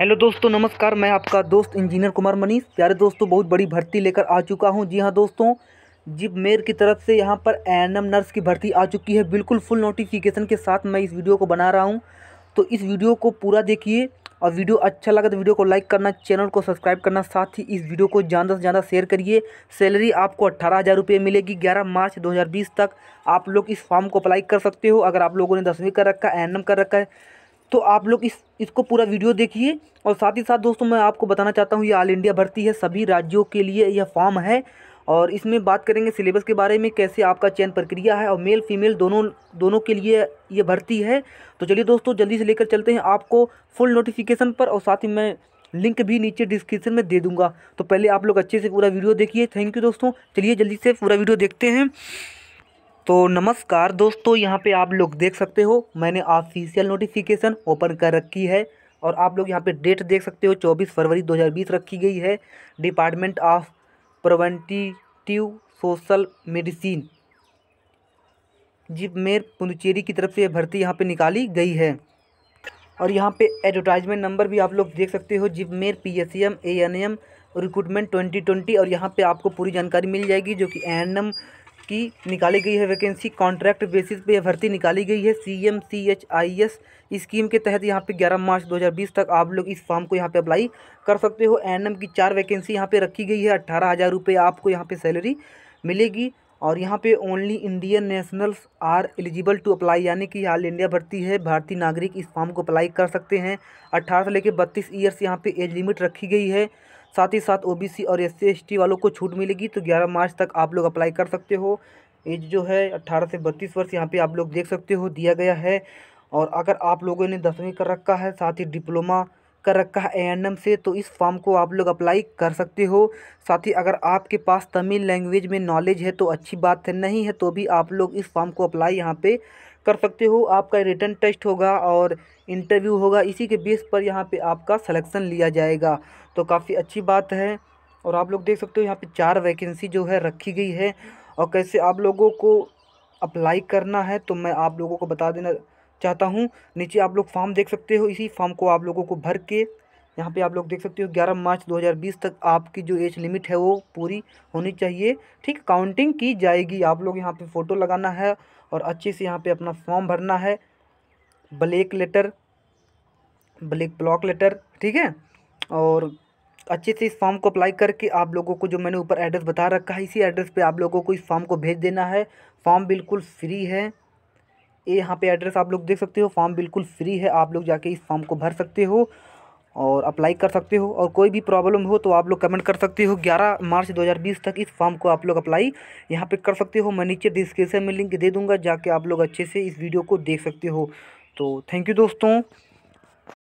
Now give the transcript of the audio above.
hello दोस्तों नमस्कार मैं आपका दोस्त इंजीनियर कुमार मनीष प्यारे दोस्तों बहुत बड़ी भर्ती लेकर आ चुका हूं जी हां दोस्तों जिप मेयर की तरफ से यहां पर एनएम नर्स की भर्ती आ चुकी है बिल्कुल फुल नोटिफिकेशन के साथ मैं इस वीडियो को बना रहा हूं तो इस वीडियो को पूरा देखिए और वीडियो अच्छा लगा तो वीडियो को लाइक करना चैनल को सब्सक्राइब करना साथ ही इस वीडियो को ज़्यादा से ज़्यादा शेयर करिए सैलरी आपको अट्ठारह हज़ार रुपये मिलेगी ग्यारह मार्च 2020 तक आप लोग इस फॉर्म को अप्लाई कर सकते हो अगर आप लोगों ने दसवीं कर रखा है एन कर रखा है तो आप लोग इस इसको पूरा वीडियो देखिए और साथ ही साथ दोस्तों मैं आपको बताना चाहता हूँ ये ऑल इंडिया भर्ती है सभी राज्यों के लिए यह फॉर्म है और इसमें बात करेंगे सिलेबस के बारे में कैसे आपका चयन प्रक्रिया है और मेल फीमेल दोनों दोनों के लिए ये भर्ती है तो चलिए दोस्तों जल्दी से लेकर चलते हैं आपको फुल नोटिफिकेशन पर और साथ ही मैं लिंक भी नीचे डिस्क्रिप्शन में दे दूंगा तो पहले आप लोग अच्छे से पूरा वीडियो देखिए थैंक यू दोस्तों चलिए जल्दी से पूरा वीडियो देखते हैं तो नमस्कार दोस्तों यहाँ पे आप लोग देख सकते हो मैंने ऑफिशियल नोटिफिकेशन ओपन कर रखी है और आप लोग यहाँ पे डेट देख सकते हो 24 फरवरी 2020 रखी गई है department of preventive social medicine JIPMER Puducherry की तरफ से यह भर्ती यहाँ पे निकाली गई है और यहाँ पे एडवर्टाइजमेंट नंबर भी आप लोग देख सकते हो JIP P S M A N M recruitment twenty twenty और यहाँ पे आपको पूरी जानकारी मिल जाएगी जो कि एन एम की निकाली गई है वैकेंसी कॉन्ट्रैक्ट बेसिस पे यह भर्ती निकाली गई है C M C H I S scheme के तहत यहाँ पे 11 मार्च 2020 तक आप लोग इस फॉर्म को यहाँ पे अप्लाई कर सकते हो एन की चार वैकेंसी यहाँ पे रखी गई है अट्ठारह हज़ार रुपये आपको यहाँ पे सैलरी मिलेगी और यहाँ पे only Indian nationals are eligible to apply यानी कि ऑल इंडिया भर्ती है भारतीय नागरिक इस फॉर्म को अप्लाई कर सकते हैं अट्ठारह से लेकर बत्तीस ईयर्स यहाँ पर एज लिमिट रखी गई है साथ ही साथ ओबीसी और एस सी वालों को छूट मिलेगी तो 11 मार्च तक आप लोग अप्लाई कर सकते हो एज जो है 18 से 32 वर्ष यहाँ पे आप लोग देख सकते हो दिया गया है और अगर आप लोगों ने दसवीं कर रखा है साथ ही डिप्लोमा कर रखा है ए से तो इस फॉर्म को आप लोग अप्लाई कर सकते हो साथ ही अगर आपके पास तमिल लैंग्वेज में नॉलेज है तो अच्छी बात है नहीं है तो भी आप लोग इस फॉर्म को अप्लाई यहाँ पर कर सकते हो आपका रिटर्न टेस्ट होगा और इंटरव्यू होगा इसी के बेस पर यहाँ पे आपका सलेक्शन लिया जाएगा तो काफ़ी अच्छी बात है और आप लोग देख सकते हो यहाँ पे चार वैकेंसी जो है रखी गई है और कैसे आप लोगों को अप्लाई करना है तो मैं आप लोगों को बता देना चाहता हूँ नीचे आप लोग फॉर्म देख सकते हो इसी फॉर्म को आप लोगों को भर के यहाँ पे आप लोग देख सकते हो 11 मार्च 2020 तक आपकी जो एज लिमिट है वो पूरी होनी चाहिए ठीक काउंटिंग की जाएगी आप लोग यहाँ पे फ़ोटो लगाना है और अच्छे से यहाँ पे अपना फॉर्म भरना है black letter black block letter ठीक है और अच्छे से इस फॉर्म को अप्लाई करके आप लोगों को जो मैंने ऊपर एड्रेस बता रखा है इसी एड्रेस पर आप लोगों को इस फॉर्म को भेज देना है फॉर्म बिल्कुल फ्री है ये यहाँ पे एड्रेस आप लोग देख सकते हो फॉर्म बिल्कुल फ्री है आप लोग जाके इस फॉर्म को भर सकते हो और अप्लाई कर सकते हो और कोई भी प्रॉब्लम हो तो आप लोग कमेंट कर सकते हो 11 मार्च 2020 तक इस फॉर्म को आप लोग अप्लाई यहाँ पे कर सकते हो मैं नीचे डिस्क्रिप्शन में लिंक दे दूँगा जाके आप लोग अच्छे से इस वीडियो को देख सकते हो तो थैंक यू दोस्तों